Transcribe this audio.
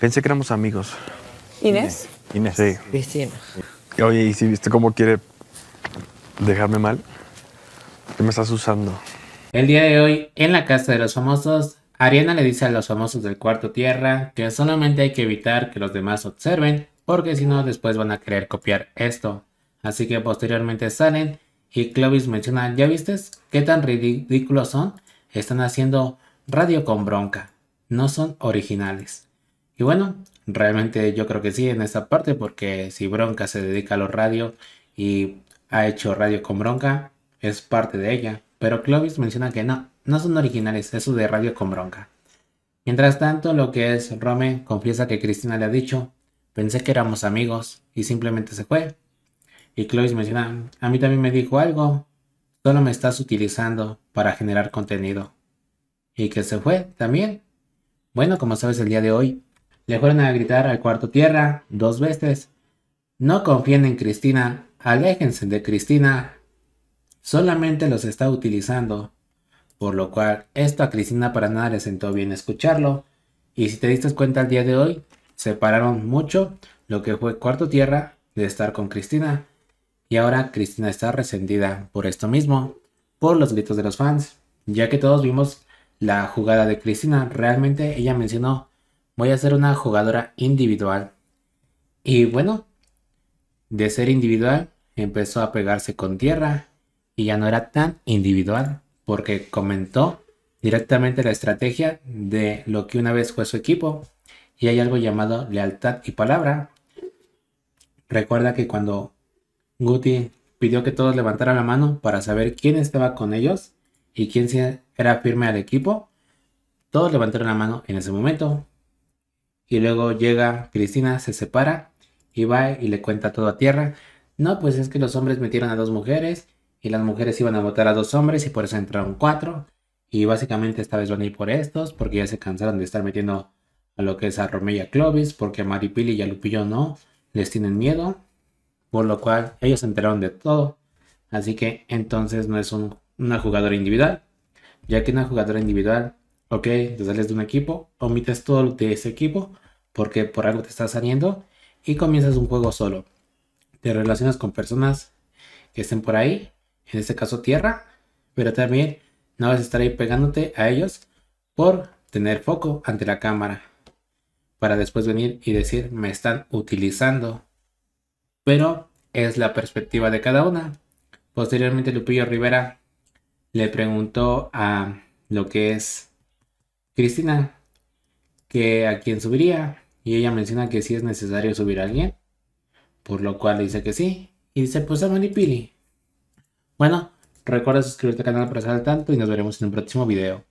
Pensé que éramos amigos. ¿Inés? Inés. Sí. Cristina. Oye, ¿y si viste cómo quiere dejarme mal? que me estás usando? El día de hoy, en la casa de los famosos, Ariana le dice a los famosos del cuarto tierra que solamente hay que evitar que los demás observen, porque si no después van a querer copiar esto. Así que posteriormente salen y Clovis menciona, ¿ya viste qué tan ridículos son? Están haciendo radio con bronca. No son originales. Y bueno, realmente yo creo que sí en esta parte, porque si Bronca se dedica a los radios y ha hecho radio con Bronca, es parte de ella. Pero Clovis menciona que no, no son originales, eso de radio con Bronca. Mientras tanto, lo que es Rome confiesa que Cristina le ha dicho, pensé que éramos amigos y simplemente se fue. Y Clovis menciona, a mí también me dijo algo, solo me estás utilizando para generar contenido. Y que se fue también. Bueno, como sabes, el día de hoy le fueron a gritar al cuarto tierra dos veces. No confíen en Cristina, aléjense de Cristina. Solamente los está utilizando. Por lo cual, esto a Cristina para nada le sentó bien escucharlo. Y si te diste cuenta al día de hoy, separaron mucho lo que fue cuarto tierra de estar con Cristina. Y ahora Cristina está resentida por esto mismo, por los gritos de los fans, ya que todos vimos la jugada de Cristina. Realmente ella mencionó voy a ser una jugadora individual. Y bueno, de ser individual empezó a pegarse con tierra y ya no era tan individual porque comentó directamente la estrategia de lo que una vez fue su equipo y hay algo llamado lealtad y palabra. Recuerda que cuando Guti pidió que todos levantaran la mano para saber quién estaba con ellos y quién era firme al equipo, todos levantaron la mano en ese momento y luego llega Cristina, se separa y va y le cuenta todo a tierra. No, pues es que los hombres metieron a dos mujeres y las mujeres iban a votar a dos hombres y por eso entraron cuatro. Y básicamente esta vez van a ir por estos porque ya se cansaron de estar metiendo a lo que es a Romeo Clovis porque a Maripili y a Lupillo no les tienen miedo. Por lo cual ellos se enteraron de todo. Así que entonces no es una jugadora individual. Ya que una jugadora individual ¿ok? Te sales de un equipo, omites todo de ese equipo porque por algo te estás saliendo y comienzas un juego solo. Te relacionas con personas que estén por ahí, en este caso tierra, pero también no vas a estar ahí pegándote a ellos por tener foco ante la cámara para después venir y decir me están utilizando. Pero es la perspectiva de cada una. Posteriormente Lupillo Rivera le preguntó a lo que es Cristina, que a quién subiría, y ella menciona que si sí es necesario subir a alguien, por lo cual dice que sí, y dice pues a Pili. Bueno, recuerda suscribirte al canal para estar al tanto y nos veremos en un próximo video.